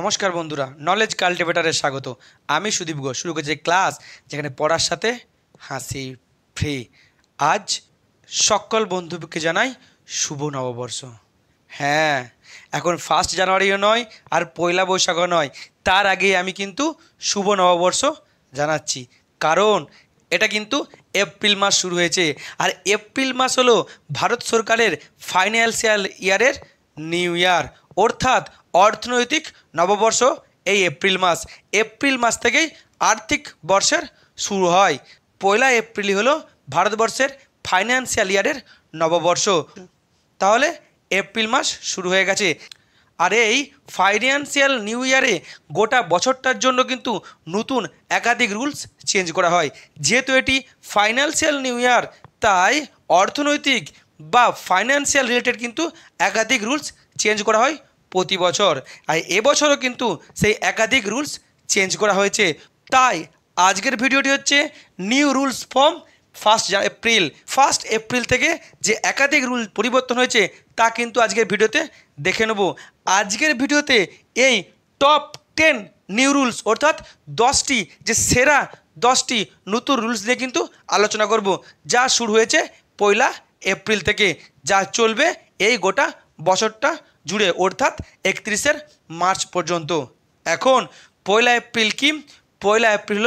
নমস্কার বন্ধুরা নলেজ কাল্টিভেটারে স্বাগত আমি সুদীপ ঘোষ শুরু করছি ক্লাস যেখানে পড়ার সাথে হাসি ফ্রি আজ সকল বন্ধুকে জানাই শুভ নববর্ষ হ্যাঁ এখন ফার্স্ট জানুয়ারিও নয় আর পয়লা বৈশাখও নয় তার আগেই আমি কিন্তু শুভ নববর্ষ জানাচ্ছি কারণ এটা কিন্তু এপ্রিল মাস শুরু হয়েছে আর এপ্রিল মাস হলো ভারত সরকারের ফাইন্যান্সিয়াল ইয়ারের নিউ ইয়ার অর্থাৎ অর্থনৈতিক নববর্ষ এই এপ্রিল মাস এপ্রিল মাস থেকেই আর্থিক বর্ষের শুরু হয় পয়লা এপ্রিলই হলো ভারতবর্ষের ফাইন্যান্সিয়াল ইয়ারের নববর্ষ তাহলে এপ্রিল মাস শুরু হয়ে গেছে আর এই ফাইন্যান্সিয়াল নিউ ইয়ারে গোটা বছরটার জন্য কিন্তু নতুন একাধিক রুলস চেঞ্জ করা হয় যেহেতু এটি ফাইন্যান্সিয়াল নিউ ইয়ার তাই অর্থনৈতিক বা ফাইন্যান্সিয়াল রিলেটেড কিন্তু একাধিক রুলস চেঞ্জ করা হয় প্রতি বছর আর এবছরও কিন্তু সেই একাধিক রুলস চেঞ্জ করা হয়েছে তাই আজকের ভিডিওটি হচ্ছে new rules from first April first April থেকে যে একাধিক রুল পরিবর্তন হয়েছে তা কিন্তু আজকের ভিডিওতে দেখে নেব আজকের ভিডিওতে এই টপ টেন নিউ রুলস অর্থাৎ দশটি যে সেরা দশটি নতুন রুলস নিয়ে কিন্তু আলোচনা করব যা শুরু হয়েছে পয়লা এপ্রিল থেকে যা চলবে এই গোটা বছরটা জুড়ে অর্থাৎ একত্রিশের মার্চ পর্যন্ত এখন পয়লা এপ্রিল কি পয়লা এপ্রিল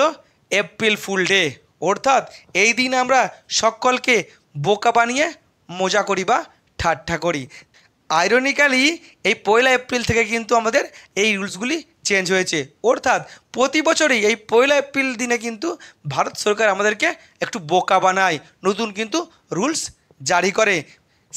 এপ্রিল ফুল ডে অর্থাৎ এই দিন আমরা সকলকে বোকা বানিয়ে মজা করি বা ঠাট্টা করি আইরনিক্যালি এই পয়লা এপ্রিল থেকে কিন্তু আমাদের এই রুলসগুলি চেঞ্জ হয়েছে অর্থাৎ প্রতি বছরই এই পয়লা এপ্রিল দিনে কিন্তু ভারত সরকার আমাদেরকে একটু বোকা বানায় নতুন কিন্তু রুলস জারি করে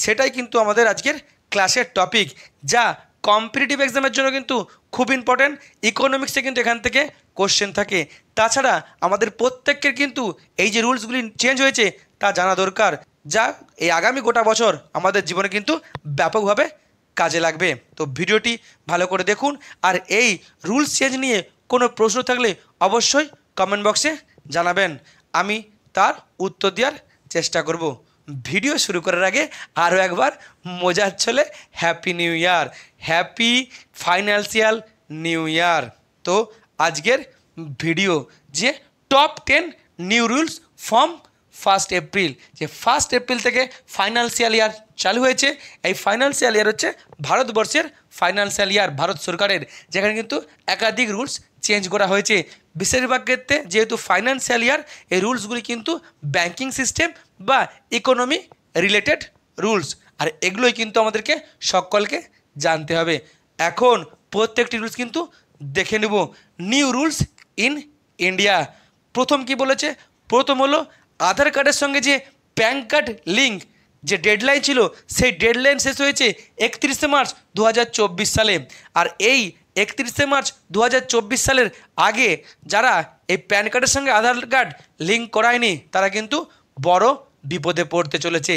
সেটাই কিন্তু আমাদের আজকের ক্লাসের টপিক যা কম্পিটিটিভ এক্সামের জন্য কিন্তু খুব ইম্পর্ট্যান্ট ইকোনমিক্সে কিন্তু এখান থেকে কোশ্চেন থাকে তাছাড়া আমাদের প্রত্যেকের কিন্তু এই যে রুলসগুলি চেঞ্জ হয়েছে তা জানা দরকার যা এই আগামী গোটা বছর আমাদের জীবনে কিন্তু ব্যাপকভাবে কাজে লাগবে তো ভিডিওটি ভালো করে দেখুন আর এই রুলস চেঞ্জ নিয়ে কোনো প্রশ্ন থাকলে অবশ্যই কমেন্ট বক্সে জানাবেন আমি তার উত্তর দেওয়ার চেষ্টা করব ভিডিও শুরু করার আগে আরও একবার মজার চলে happy new year happy financial new year তো আজকের ভিডিও যে top ten new rules from first April যে ফার্স্ট এপ্রিল থেকে ফাইন্যান্সিয়াল ইয়ার চালু হয়েছে এই ফাইন্যান্সিয়াল ইয়ার হচ্ছে ভারতবর্ষের ফাইন্যান্সিয়াল ইয়ার ভারত সরকারের যেখানে কিন্তু একাধিক রুলস চেঞ্জ করা হয়েছে বেশিরভাগ ক্ষেত্রে যেহেতু ফাইন্যান্সিয়াল ইয়ার এই রুলসগুলি কিন্তু ব্যাঙ্কিং সিস্টেম বা ইকোনমি রিলেটেড রুলস আর এগুলোই কিন্তু আমাদেরকে সকলকে জানতে হবে এখন প্রত্যেকটি রুলস কিন্তু দেখে নেব নিউ রুলস ইন ইন্ডিয়া প্রথম কি বলেছে প্রথম হলো আধার কার্ডের সঙ্গে যে প্যান কার্ড লিঙ্ক যে ডেডলাইন ছিল সেই ডেডলাইন শেষ হয়েছে একত্রিশে মার্চ দু সালে আর এই একত্রিশে মার্চ দু সালের আগে যারা এই প্যান কার্ডের সঙ্গে আধার কার্ড লিঙ্ক করায়নি তারা কিন্তু বড় বিপদে পড়তে চলেছে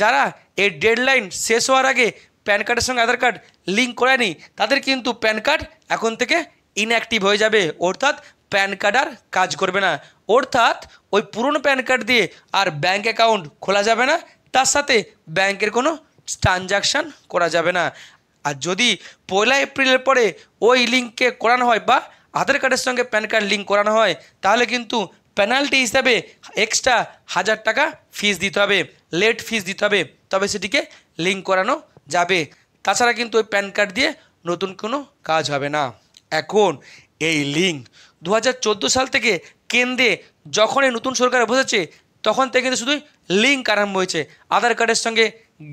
যারা এই ডেডলাইন শেষ হওয়ার আগে প্যান কার্ডের সঙ্গে আধার কার্ড লিঙ্ক করায়নি তাদের কিন্তু প্যান কার্ড এখন থেকে ইনঅ্যাক্টিভ হয়ে যাবে অর্থাৎ প্যান কার্ড আর কাজ করবে না অর্থাৎ ওই পুরনো প্যান কার্ড দিয়ে আর ব্যাঙ্ক অ্যাকাউন্ট খোলা যাবে না তার সাথে ব্যাংকের কোনো ট্রানজাকশান করা যাবে না আর যদি পয়লা এপ্রিলের পরে ওই লিঙ্ককে করানো হয় বা আধার কার্ডের সঙ্গে প্যান কার্ড লিঙ্ক করানো হয় তাহলে কিন্তু পেনাল্টি হিসাবে এক্সট্রা হাজার টাকা ফিস দিতে হবে লেট ফিস দিতে হবে তবে সেটিকে লিঙ্ক করানো যাবে তাছাড়া কিন্তু ওই প্যান কার্ড দিয়ে নতুন কোনো কাজ হবে না এখন এই লিঙ্ক দু সাল থেকে কেন্দ্রে যখন এই নতুন সরকার বসেছে তখন থেকে কিন্তু শুধুই লিঙ্ক আরম্ভ হয়েছে আধার কার্ডের সঙ্গে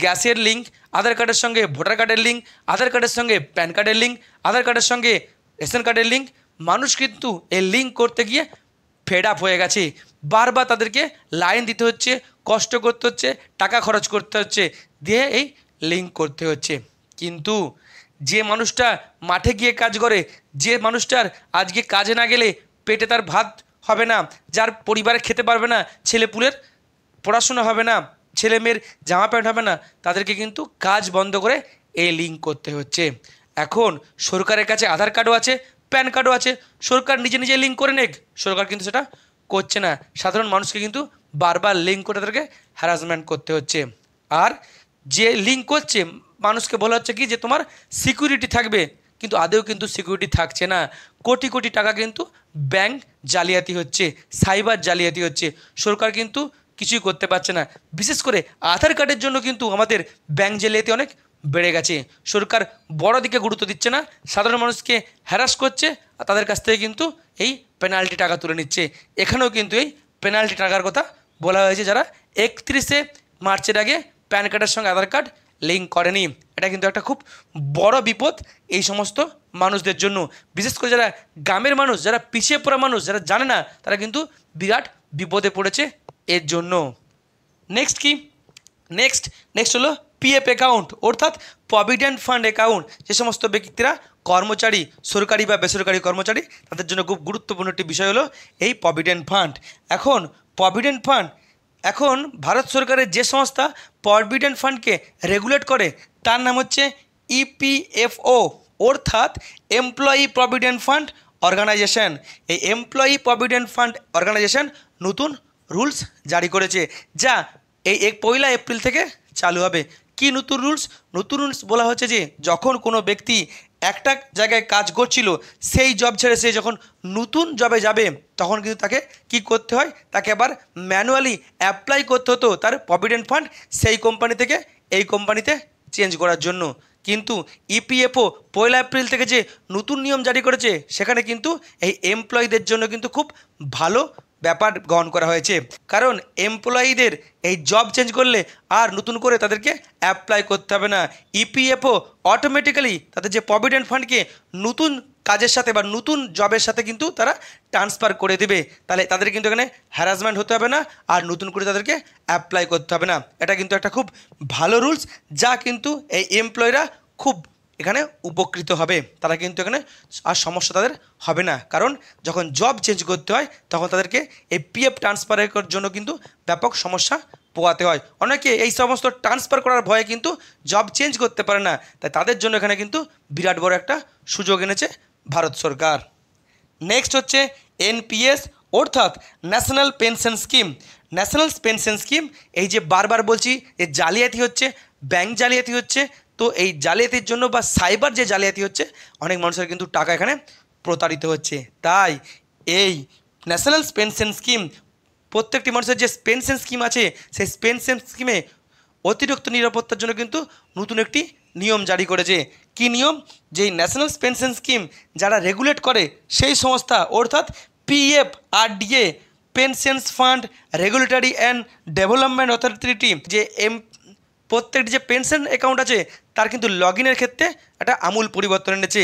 গ্যাসের লিঙ্ক আধার কার্ডের সঙ্গে ভোটার কার্ডের লিঙ্ক আধার কার্ডের সঙ্গে প্যান কার্ডের লিঙ্ক আধার কার্ডের সঙ্গে রেশন কার্ডের লিঙ্ক মানুষ কিন্তু এই লিঙ্ক করতে গিয়ে ফেড আপ হয়ে গেছে বারবার তাদেরকে লাইন দিতে হচ্ছে কষ্ট করতে হচ্ছে টাকা খরচ করতে হচ্ছে দিয়ে এই লিঙ্ক করতে হচ্ছে কিন্তু যে মানুষটা মাঠে গিয়ে কাজ করে যে মানুষটার আজকে কাজে না গেলে পেটে তার ভাত হবে না যার পরিবারে খেতে পারবে না ছেলে পুলের পড়াশোনা হবে না ছেলে মেয়ের জামা প্যান্ট হবে না তাদেরকে কিন্তু কাজ বন্ধ করে এই লিঙ্ক করতে হচ্ছে এখন সরকারের কাছে আধার কার্ডও আছে প্যান কার্ডও আছে সরকার নিজে নিজে লিঙ্ক করে নেক সরকার কিন্তু সেটা করছে না সাধারণ মানুষকে কিন্তু বারবার লিঙ্ক করে তাদেরকে হ্যারাসমেন্ট করতে হচ্ছে আর যে লিঙ্ক করছে মানুষকে বলা হচ্ছে কি যে তোমার সিকিউরিটি থাকবে কিন্তু আদেও কিন্তু সিকিউরিটি থাকছে না কোটি কোটি টাকা কিন্তু ব্যাংক জালিয়াতি হচ্ছে সাইবার জালিয়াতি হচ্ছে সরকার কিন্তু কিছুই করতে পারছে না বিশেষ করে আধার কার্ডের জন্য কিন্তু আমাদের ব্যাংক জালিয়াতি অনেক বেড়ে গেছে সরকার বড় দিকে গুরুত্ব দিচ্ছে না সাধারণ মানুষকে হ্যারাস করছে আর তাদের কাছ থেকে কিন্তু এই পেনাল্টি টাকা তুলে নিচ্ছে এখানেও কিন্তু এই পেনাল্টি টাকার কথা বলা হয়েছে যারা একত্রিশে মার্চের আগে প্যান কার্ডের সঙ্গে আধার কার্ড লিঙ্ক করেনি এটা কিন্তু একটা খুব বড় বিপদ এই সমস্ত মানুষদের জন্য বিশেষ করে যারা গ্রামের মানুষ যারা পিছিয়ে পড়া মানুষ যারা জানে না তারা কিন্তু বিরাট বিপদে পড়েছে এর জন্য নেক্সট কি নেক্সট নেক্সট হলো পিএফ অ্যাকাউন্ট অর্থাৎ প্রভিডেন্ট ফান্ড অ্যাকাউন্ট যে সমস্ত ব্যক্তিরা কর্মচারী সরকারি বা বেসরকারি কর্মচারী তাদের জন্য খুব গুরুত্বপূর্ণ একটি বিষয় হলো এই প্রভিডেন্ট ফান্ড এখন প্রভিডেন্ট ফান্ড এখন ভারত সরকারের যে সংস্থা প্রভিডেন্ট ফান্ডকে রেগুলেট করে তার নাম হচ্ছে ইপিএফও e অর্থাৎ এমপ্লয়ি প্রভিডেন্ট ফান্ড অর্গানাইজেশন এই এমপ্লয়ি প্রভিডেন্ট ফান্ড অর্গানাইজেশন নতুন রুলস জারি করেছে যা এই এক পয়লা এপ্রিল থেকে চালু হবে কি নতুন রুলস নতুন রুলস বলা হচ্ছে যে যখন কোনো ব্যক্তি একটা জায়গায় কাজ করছিল সেই জব ছেড়ে সে যখন নতুন জবে যাবে তখন কিন্তু তাকে কি করতে হয় তাকে আবার ম্যানুয়ালি অ্যাপ্লাই করতে হতো তার প্রভিডেন্ট ফান্ড সেই কোম্পানি থেকে এই কোম্পানিতে চেঞ্জ করার জন্য কিন্তু ইপিএফও e পয়লা এপ্রিল থেকে যে নতুন নিয়ম জারি করেছে সেখানে কিন্তু এই এমপ্লয়ীদের জন্য কিন্তু খুব ভালো ব্যাপার গ্রহণ করা হয়েছে কারণ এমপ্লয়ীদের এই জব চেঞ্জ করলে আর নতুন করে তাদেরকে অ্যাপ্লাই করতে হবে না ইপিএফও e অটোমেটিক্যালি তাদের যে প্রভিডেন্ট ফান্ডকে নতুন কাজের সাথে বা নতুন জবের সাথে কিন্তু তারা ট্রান্সফার করে দেবে তাহলে তাদের কিন্তু এখানে হ্যারাসমেন্ট হতে হবে না আর নতুন করে তাদেরকে অ্যাপ্লাই করতে হবে না এটা কিন্তু একটা খুব ভালো রুলস যা কিন্তু এই এমপ্লয়িরা খুব এখানে উপকৃত হবে তারা কিন্তু এখানে আর সমস্যা তাদের হবে না কারণ যখন জব চেঞ্জ করতে হয় তখন তাদেরকে এই পিএফ ট্রান্সফারের জন্য কিন্তু ব্যাপক সমস্যা পোয়াতে হয় অনেকে এই সমস্ত ট্রান্সফার করার ভয়ে কিন্তু জব চেঞ্জ করতে পারে না তাই তাদের জন্য এখানে কিন্তু বিরাট বড় একটা সুযোগ এনেছে ভারত সরকার নেক্সট হচ্ছে এনপিএস অর্থাৎ national pension scheme national pension scheme এই যে বারবার বলছি যে জালিয়াতি হচ্ছে ব্যাংক জালিয়াতি হচ্ছে তো এই জালিয়াতির জন্য বা সাইবার যে জালিয়াতি হচ্ছে অনেক মানুষের কিন্তু টাকা এখানে প্রতারিত হচ্ছে তাই এই ন্যাশনাল পেনশন স্কিম প্রত্যেকটি মানুষের যে পেনশন স্কিম আছে সেই পেনশন স্কিমে অতিরিক্ত নিরাপত্তার জন্য কিন্তু নতুন একটি নিয়ম জারি করেছে কি নিয়ম যেই ন্যাশনাল পেনশন স্কিম যারা রেগুলেট করে সেই সংস্থা অর্থাৎ PF RDA pension fund regulatory and development authority যে এম প্রত্যেকটি যে পেনশন অ্যাকাউন্ট আছে তার কিন্তু লগ ক্ষেত্রে একটা আমূল পরিবর্তন এনেছে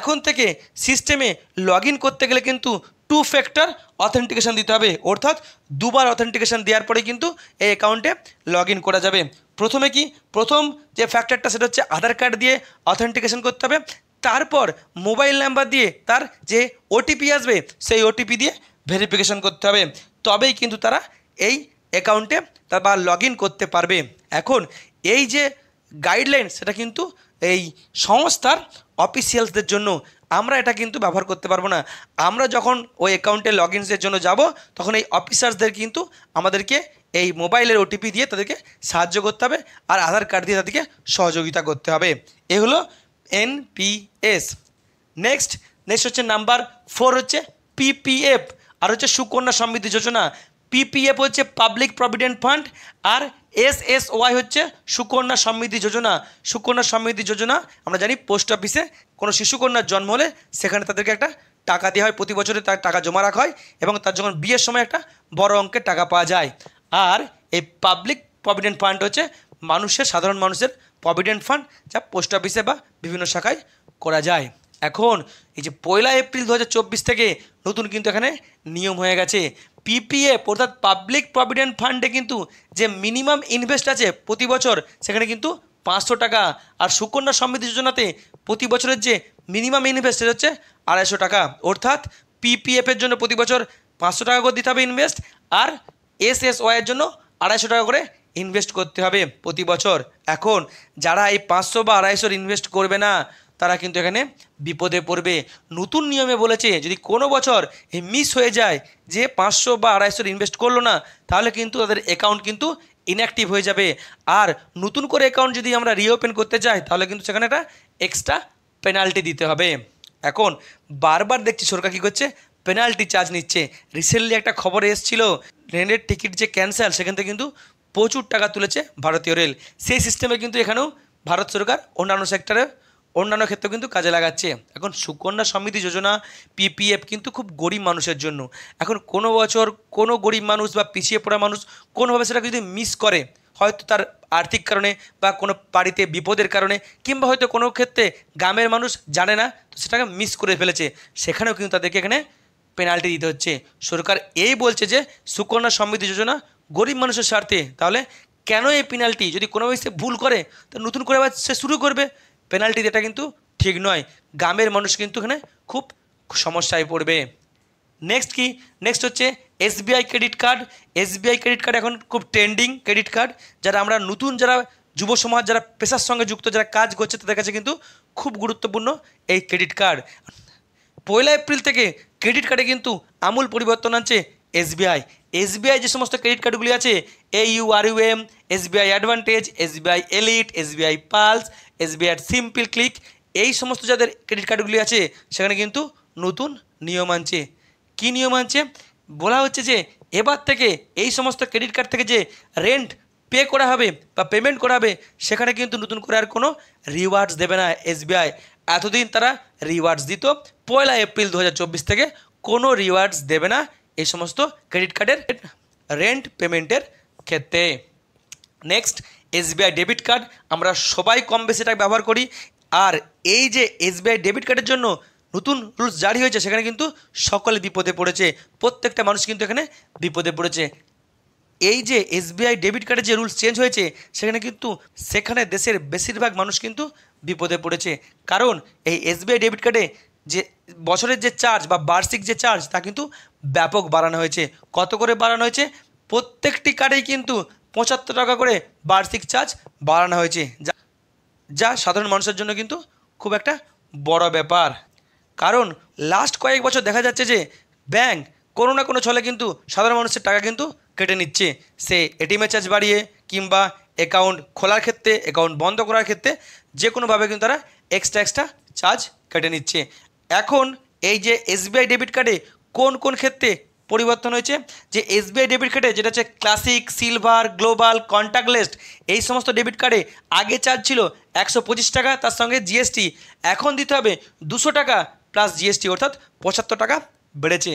এখন থেকে সিস্টেমে লগ করতে গেলে কিন্তু টু ফ্যাক্টর অথেন্টিকেশান দিতে হবে অর্থাৎ দুবার অথেন্টিকেশান দেওয়ার পরে কিন্তু এই অ্যাকাউন্টে লগ করা যাবে প্রথমে কি প্রথম যে ফ্যাক্টরটা সেটা হচ্ছে আধার কার্ড দিয়ে অথেন্টিকেশান করতে হবে তারপর মোবাইল নাম্বার দিয়ে তার যে ওটিপি আসবে সেই ওটিপি দিয়ে ভেরিফিকেশান করতে হবে তবেই কিন্তু তারা এই অ্যাকাউন্টে তারা লগ করতে পারবে এখন এই যে গাইডলাইন সেটা কিন্তু এই সংস্থার অফিসিয়ালসদের জন্য আমরা এটা কিন্তু ব্যবহার করতে পারবো না আমরা যখন ওই অ্যাকাউন্টে লগ ইনসের জন্য যাব তখন এই অফিসার্সদের কিন্তু আমাদেরকে এই মোবাইলের ওটিপি দিয়ে তাদেরকে সাহায্য করতে হবে আর আধার কার্ড দিয়ে তাদেরকে সহযোগিতা করতে হবে এ হলো এনপিএস নেক্সট নেক্সট হচ্ছে নাম্বার ফোর হচ্ছে পিপিএফ আর হচ্ছে সুকন্যা সমৃদ্ধি যোজনা পিপিএফ হচ্ছে পাবলিক প্রভিডেন্ট ফান্ড আর এস এস ওয়াই হচ্ছে সুকন্যা সমৃদ্ধি যোজনা সুকন্যা সমৃদ্ধি যোজনা আমরা জানি পোস্ট অফিসে কোনো শিশুকন্যার জন্ম হলে সেখানে তাদেরকে একটা টাকা দেওয়া হয় প্রতি বছরে তার টাকা জমা রাখা হয় এবং তার যখন বিয়ের সময় একটা বড় অঙ্কের টাকা পাওয়া যায় আর এই পাবলিক প্রভিডেন্ট ফান্ড হচ্ছে মানুষের সাধারণ মানুষের প্রভিডেন্ট ফান্ড যা পোস্ট অফিসে বা বিভিন্ন শাখায় করা যায় এখন এই যে পয়লা এপ্রিল দু থেকে নতুন কিন্তু এখানে নিয়ম হয়ে গেছে পিপিএফ অর্থাৎ পাবলিক প্রভিডেন্ট ফান্ডে কিন্তু যে মিনিমাম ইনভেস্ট আছে প্রতি বছর সেখানে কিন্তু পাঁচশো টাকা আর সুকন্যা সমৃদ্ধি যোজনাতে প্রতি বছরের যে মিনিমাম ইনভেস্ট সেটা হচ্ছে আড়াইশো টাকা অর্থাৎ পিপিএফের জন্য প্রতি বছর পাঁচশো টাকা করে দিতে হবে ইনভেস্ট আর এস এস ওয়াইয়ের জন্য আড়াইশো টাকা করে ইনভেস্ট করতে হবে প্রতি বছর এখন যারা এই পাঁচশো বা আড়াইশোর ইনভেস্ট করবে না তারা কিন্তু এখানে বিপদে পড়বে নতুন নিয়মে বলেছে যদি কোনো বছর এই মিস হয়ে যায় যে পাঁচশো বা আড়াইশোর ইনভেস্ট করলো না তাহলে কিন্তু তাদের অ্যাকাউন্ট কিন্তু ইনঅ্যাক্টিভ হয়ে যাবে আর নতুন করে অ্যাকাউন্ট যদি আমরা রিওপেন করতে চাই তাহলে কিন্তু সেখানে একটা এক্সট্রা পেনাল্টি দিতে হবে এখন বারবার দেখছি সরকার কী করছে পেনাল্টি চার্জ নিচ্ছে রিসেন্টলি একটা খবর এসেছিল ট্রেনের টিকিট যে ক্যান্সেল সেখান থেকে কিন্তু প্রচুর টাকা তুলেছে ভারতীয় রেল সেই সিস্টেমে কিন্তু এখানেও ভারত সরকার অন্যান্য সেক্টরে অন্যান্য ক্ষেত্রে কিন্তু কাজে লাগাচ্ছে এখন সুকন্যা সমৃদ্ধি যোজনা পিপিএফ কিন্তু খুব গরিব মানুষের জন্য এখন কোনো বছর কোনো গরিব মানুষ বা পিছিয়ে পড়া মানুষ কোনোভাবে সেটাকে যদি মিস করে হয়তো তার আর্থিক কারণে বা কোনো বাড়িতে বিপদের কারণে কিংবা হয়তো কোনো ক্ষেত্রে গ্রামের মানুষ জানে না তো সেটাকে মিস করে ফেলেছে সেখানেও কিন্তু তাদেরকে এখানে পেনাল্টি দিতে হচ্ছে সরকার এই বলছে যে সুকন্যা সমৃদ্ধি যোজনা গরিব মানুষের স্বার্থে তাহলে কেন এই পেনাল্টি যদি কোনো সে ভুল করে তো নতুন করে আবার সে শুরু করবে পেনাল্টি দেওয়াটা কিন্তু ঠিক নয় গ্রামের মানুষ কিন্তু এখানে খুব সমস্যায় পড়বে নেক্সট কি নেক্সট হচ্ছে SBI credit card SBI credit card এখন খুব ট্রেন্ডিং ক্রেডিট কার্ড যারা আমরা নতুন যারা যুব সমাজ যারা পেশার সঙ্গে যুক্ত যারা কাজ করছে তাদের কাছে কিন্তু খুব গুরুত্বপূর্ণ এই ক্রেডিট কার্ড পয়লা এপ্রিল থেকে ক্রেডিট কার্ডে কিন্তু আমূল পরিবর্তন আনছে এসবিআই এসবিআই যে সমস্ত ক্রেডিট কার্ডগুলি আছে Aurum SBI advantage SBI elite SBI pulse SBI simple click এই সমস্ত যাদের ক্রেডিট কার্ডগুলি আছে সেখানে কিন্তু নতুন নিয়ম আনছে কী নিয়ম আনছে বলা হচ্ছে যে এবার থেকে এই সমস্ত ক্রেডিট কার্ড থেকে যে রেন্ট পে করা হবে বা পেমেন্ট করা হবে সেখানে কিন্তু নতুন করে আর কোনো রিওয়ার্ডস দেবে না এসবিআই এতদিন তারা রিওয়ার্ডস দিত পয়লা এপ্রিল দু থেকে কোনো রিওয়ার্ডস দেবে না এই সমস্ত ক্রেডিট কার্ডের রেন্ট পেমেন্টের ক্ষেত্রে নেক্সট এসবিআই ডেবিট কার্ড আমরা সবাই কম বেশি এটা ব্যবহার করি আর এই যে এসবিআই ডেবিট কার্ডের জন্য নতুন রুলস জারি হয়েছে সেখানে কিন্তু সকলে বিপদে পড়েছে প্রত্যেকটা মানুষ কিন্তু এখানে বিপদে পড়েছে এই যে এসবিআই ডেবিট কার্ডের যে রুলস চেঞ্জ হয়েছে সেখানে কিন্তু সেখানে দেশের বেশিরভাগ মানুষ কিন্তু বিপদে পড়েছে কারণ এই এসবিআই ডেবিট কার্ডে যে বছরের যে চার্জ বা বার্ষিক যে চার্জ তা কিন্তু ব্যাপক বাড়ানো হয়েছে কত করে বাড়ানো হয়েছে প্রত্যেকটি কার্ডেই কিন্তু পঁচাত্তর টাকা করে বার্ষিক চার্জ বাড়ানো হয়েছে যা যা সাধারণ মানুষের জন্য কিন্তু খুব একটা বড় ব্যাপার কারণ লাস্ট কয়েক বছর দেখা যাচ্ছে যে ব্যাংক কোনো না কোনো ছলে কিন্তু সাধারণ মানুষের টাকা কিন্তু কেটে নিচ্ছে সে এটিএমের চার্জ বাড়িয়ে কিংবা অ্যাকাউন্ট খোলার ক্ষেত্রে অ্যাকাউন্ট বন্ধ করার ক্ষেত্রে যে কোনোভাবে কিন্তু তারা এক্সট্রা এক্সট্রা চার্জ কেটে নিচ্ছে এখন এই যে এসবিআই ডেবিট কার্ডে কোন কোন ক্ষেত্রে পরিবর্তন হয়েছে যে এসবিআই ডেবিট কার্ডে যেটা হচ্ছে ক্লাসিক সিলভার গ্লোবাল কন্ট্যাক্টলেস এই সমস্ত ডেবিট কার্ডে আগে চার্জ ছিল একশো টাকা তার সঙ্গে জিএসটি এখন দিতে হবে দুশো টাকা প্লাস জিএসটি অর্থাৎ পঁচাত্তর টাকা বেড়েছে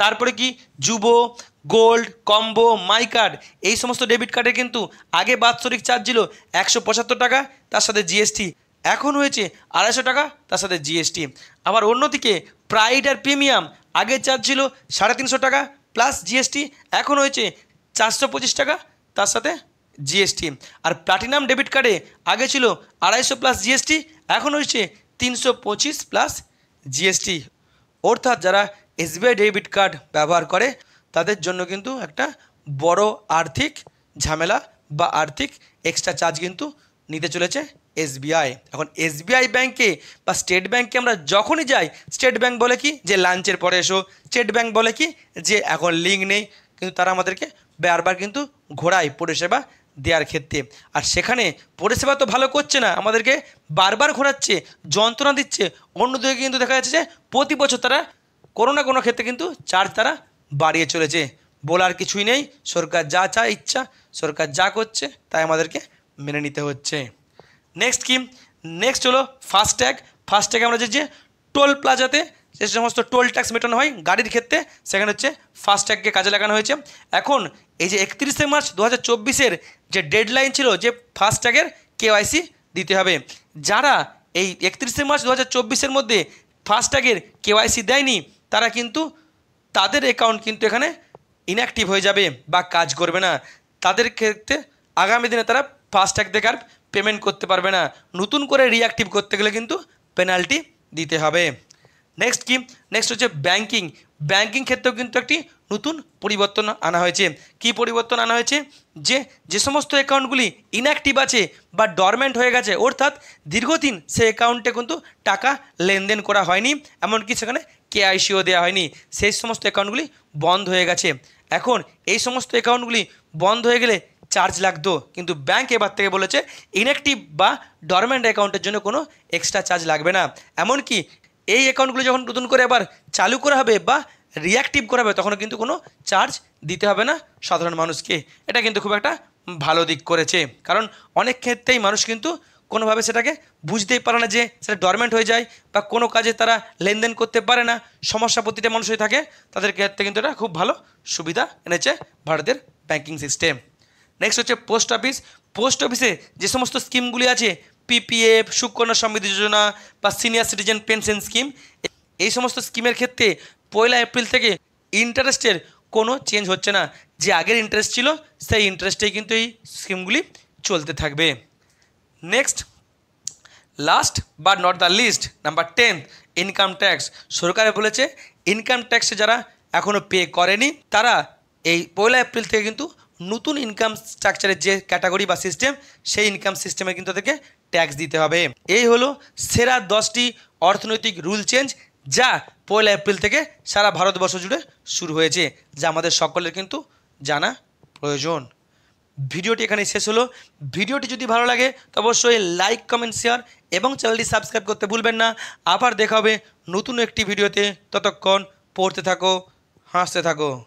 তারপরে কি যুব গোল্ড কম্বো মাই কার্ড এই সমস্ত ডেবিট কার্ডে কিন্তু আগে বাৎসরিক চার্জ ছিল একশো টাকা তার সাথে জিএসটি এখন হয়েছে আড়াইশো টাকা তার সাথে জিএসটি আবার অন্যদিকে প্রাইড আর প্রিমিয়াম আগে চার্জ ছিল সাড়ে তিনশো টাকা প্লাস জিএসটি এখন হয়েছে চারশো পঁচিশ টাকা তার সাথে জিএসটি আর প্লাটিনাম ডেবিট কার্ডে আগে ছিল আড়াইশো প্লাস জিএসটি এখন হয়েছে তিনশো পঁচিশ প্লাস জিএসটি অর্থাৎ যারা এসবিআই ডেবিট কার্ড ব্যবহার করে তাদের জন্য কিন্তু একটা বড় আর্থিক ঝামেলা বা আর্থিক এক্সট্রা চার্জ কিন্তু নিতে চলেছে এসবিআই এখন এসবিআই ব্যাংকে বা স্টেট ব্যাংকে আমরা যখনই যাই স্টেট ব্যাংক বলে কি যে লাঞ্চের পরে এসো স্টেট ব্যাংক বলে কি যে এখন লিঙ্ক নেই কিন্তু তারা আমাদেরকে বারবার কিন্তু ঘোরায় পরিষেবা দেওয়ার ক্ষেত্রে আর সেখানে পরিষেবা তো ভালো করছে না আমাদেরকে বারবার ঘোরাচ্ছে যন্ত্রণা দিচ্ছে অন্যদিকে কিন্তু দেখা যাচ্ছে যে প্রতি বছর তারা কোনো না কোনো ক্ষেত্রে কিন্তু চার্জ তারা বাড়িয়ে চলেছে বলার কিছুই নেই সরকার যা চা ইচ্ছা সরকার যা করছে তাই আমাদেরকে মেনে নিতে হচ্ছে নেক্সট কি নেক্সট হলো ফাস্ট্যাগ ফাস্ট্যাগ আমরা যে টোল প্লাজাতে যে সমস্ত টোল ট্যাক্স মেটানো হয় গাড়ির ক্ষেত্রে সেখানে হচ্ছে ফাস্ট্যাগকে কাজে লাগানো হয়েছে এখন এই যে একত্রিশে মার্চ দু হাজার যে ডেডলাইন ছিল যে ফাস্ট্যাগের কেওয়াইসি দিতে হবে যারা এই একত্রিশে মার্চ দু হাজার মধ্যে ফাস্ট্যাগের কেওয়াইসি দেয়নি তারা কিন্তু তাদের অ্যাকাউন্ট কিন্তু এখানে ইনঅ্যাক্টিভ হয়ে যাবে বা কাজ করবে না তাদের ক্ষেত্রে আগামী দিনে তারা ফাস্ট্যাগ দেখার পেমেন্ট করতে পারবে না নতুন করে রিঅ্যাক্টিভ করতে গেলে কিন্তু পেনাল্টি দিতে হবে নেক্সট কি নেক্সট হচ্ছে ব্যাংকিং ব্যাংকিং ক্ষেত্রেও কিন্তু একটি নতুন পরিবর্তন আনা হয়েছে কি পরিবর্তন আনা হয়েছে যে যে সমস্ত অ্যাকাউন্টগুলি ইনঅ্যাক্টিভ আছে বা ডরমেন্ট হয়ে গেছে অর্থাৎ দীর্ঘদিন সে অ্যাকাউন্টে কিন্তু টাকা লেনদেন করা হয়নি এমনকি সেখানে কেআইসিও দেওয়া হয়নি সেই সমস্ত অ্যাকাউন্টগুলি বন্ধ হয়ে গেছে এখন এই সমস্ত অ্যাকাউন্টগুলি বন্ধ হয়ে গেলে চার্জ লাগতো কিন্তু ব্যাংক এবার থেকে বলেছে ইনঅ্যাক্টিভ বা ডরমেন্ট অ্যাকাউন্টের জন্য কোনো এক্সট্রা চার্জ লাগবে না এমনকি এই অ্যাকাউন্টগুলো যখন নতুন করে আবার চালু করা হবে বা রিয়াক্টিভ করা হবে তখনও কিন্তু কোনো চার্জ দিতে হবে না সাধারণ মানুষকে এটা কিন্তু খুব একটা ভালো দিক করেছে কারণ অনেক ক্ষেত্রেই মানুষ কিন্তু কোনোভাবে সেটাকে বুঝতেই পারে না যে সেটা ডরমেন্ট হয়ে যায় বা কোনো কাজে তারা লেনদেন করতে পারে না সমস্যা প্রতিটা মানুষই থাকে তাদের ক্ষেত্রে কিন্তু এটা খুব ভালো সুবিধা এনেছে ভারতের ব্যাঙ্কিং সিস্টেম নেক্সট হচ্ছে পোস্ট অফিস পোস্ট অফিসে যে সমস্ত স্কিমগুলি আছে পিপিএফ সুকন্যা সমৃদ্ধি যোজনা বা সিনিয়র সিটিজেন পেনশন স্কিম এই সমস্ত স্কিমের ক্ষেত্রে পয়লা এপ্রিল থেকে ইন্টারেস্টের কোনো চেঞ্জ হচ্ছে না যে আগের ইন্টারেস্ট ছিল সেই ইন্টারেস্টেই কিন্তু এই স্কিমগুলি চলতে থাকবে next last but not the list number tenth income tax সরকারে বলেছে ইনকাম ট্যাক্সে যারা এখনও পে করেনি তারা এই পয়লা এপ্রিল থেকে কিন্তু নতুন ইনকাম স্ট্রাকচারের যে ক্যাটাগরি বা সিস্টেম সেই ইনকাম সিস্টেমে কিন্তু তাদেরকে ট্যাক্স দিতে হবে এই হলো সেরা দশটি অর্থনৈতিক রুল চেঞ্জ যা পয়লা এপ্রিল থেকে সারা ভারতবর্ষ জুড়ে শুরু হয়েছে যা আমাদের সকলের কিন্তু জানা প্রয়োজন ভিডিওটি এখানে শেষ হলো ভিডিওটি যদি ভালো লাগে তো অবশ্যই লাইক কমেন্ট শেয়ার এবং চ্যানেলটি সাবস্ক্রাইব করতে ভুলবেন না আবার দেখা হবে নতুন একটি ভিডিওতে ততক্ষণ পড়তে থাকো হাসতে থাকো